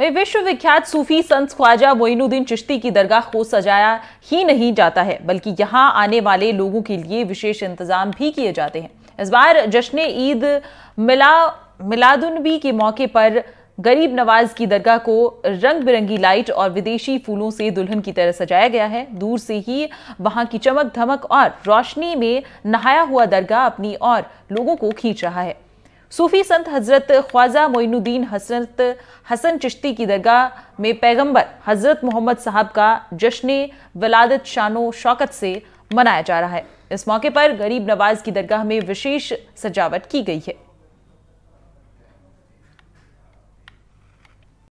वही विश्वविख्यात सूफी संत ख्वाजा मोइनुद्दीन चिश्ती की दरगाह को सजाया ही नहीं जाता है बल्कि यहाँ आने वाले लोगों के लिए विशेष इंतजाम भी किए जाते हैं इस बार जश्न ईद मिला मिलादुलनबी के मौके पर गरीब नवाज की दरगाह को रंग बिरंगी लाइट और विदेशी फूलों से दुल्हन की तरह सजाया गया है दूर से ही वहां की चमक धमक और रोशनी में नहाया हुआ दरगाह अपनी और लोगों को खींच रहा है सूफी संत हज़रत ख्वाजा मोइनुद्दीन हसरत हसन चिश्ती की दरगाह में पैगंबर हज़रत मोहम्मद साहब का जश्न वलादत शानो शौकत से मनाया जा रहा है इस मौके पर गरीब नवाज की दरगाह में विशेष सजावट की गई है